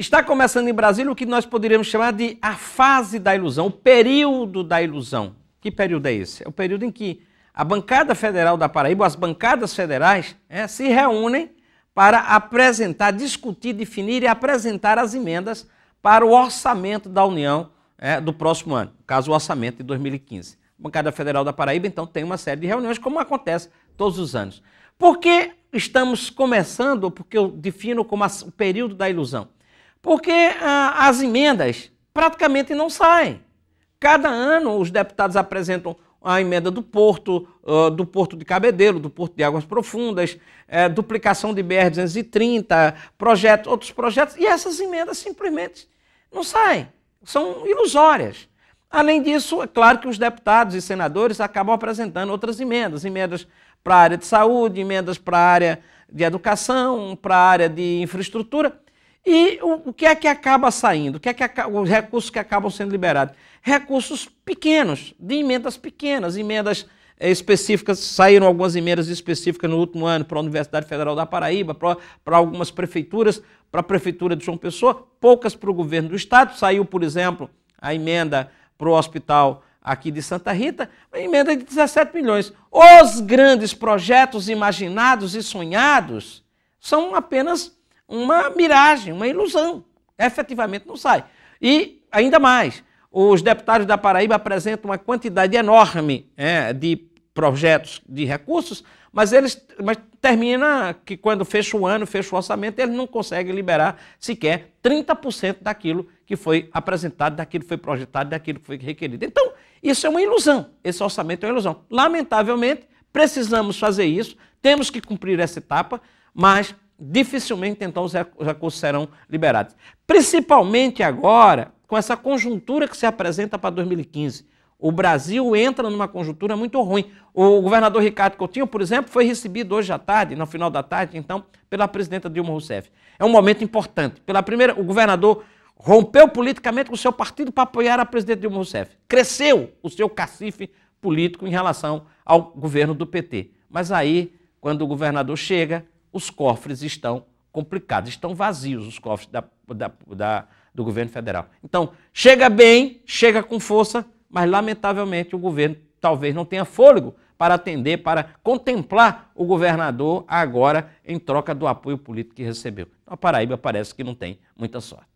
Está começando em Brasília o que nós poderíamos chamar de a fase da ilusão, o período da ilusão. Que período é esse? É o período em que a bancada federal da Paraíba, as bancadas federais, é, se reúnem para apresentar, discutir, definir e apresentar as emendas para o orçamento da União é, do próximo ano, caso o orçamento de 2015. A bancada federal da Paraíba, então, tem uma série de reuniões, como acontece todos os anos. Por que estamos começando, porque eu defino como o período da ilusão? Porque ah, as emendas praticamente não saem. Cada ano os deputados apresentam a emenda do porto, uh, do porto de Cabedelo, do porto de Águas Profundas, é, duplicação de BR-230, outros projetos, e essas emendas simplesmente não saem, são ilusórias. Além disso, é claro que os deputados e senadores acabam apresentando outras emendas, emendas para a área de saúde, emendas para a área de educação, para a área de infraestrutura, e o, que é que acaba saindo? O que é que os recursos que acabam sendo liberados? Recursos pequenos, de emendas pequenas, emendas eh, específicas, saíram algumas emendas específicas no último ano para a Universidade Federal da Paraíba, para, para algumas prefeituras, para a Prefeitura de João Pessoa, poucas para o governo do Estado. Saiu, por exemplo, a emenda para o Hospital aqui de Santa Rita, uma emenda de 17 milhões. Os grandes projetos imaginados e sonhados são apenas uma miragem, uma ilusão. Efetivamente não sai. E ainda mais, os deputados da Paraíba apresentam uma quantidade enorme é, de projetos de recursos, mas eles mas termina que quando fecha o ano, fecha o orçamento, eles não conseguem liberar sequer 30% daquilo que foi apresentado, daquilo que foi projetado, daquilo que foi requerido. Então, isso é uma ilusão. Esse orçamento é uma ilusão. Lamentavelmente, precisamos fazer isso, temos que cumprir essa etapa, mas dificilmente então os recursos serão liberados. Principalmente agora, com essa conjuntura que se apresenta para 2015. O Brasil entra numa conjuntura muito ruim. O governador Ricardo Coutinho, por exemplo, foi recebido hoje à tarde, no final da tarde, então, pela presidenta Dilma Rousseff. É um momento importante. Pela primeira, o governador rompeu politicamente com o seu partido para apoiar a presidenta Dilma Rousseff. Cresceu o seu cacife político em relação ao governo do PT. Mas aí, quando o governador chega, os cofres estão complicados, estão vazios os cofres da, da, da, do governo federal. Então, chega bem, chega com força, mas lamentavelmente o governo talvez não tenha fôlego para atender, para contemplar o governador agora em troca do apoio político que recebeu. Então, a Paraíba parece que não tem muita sorte.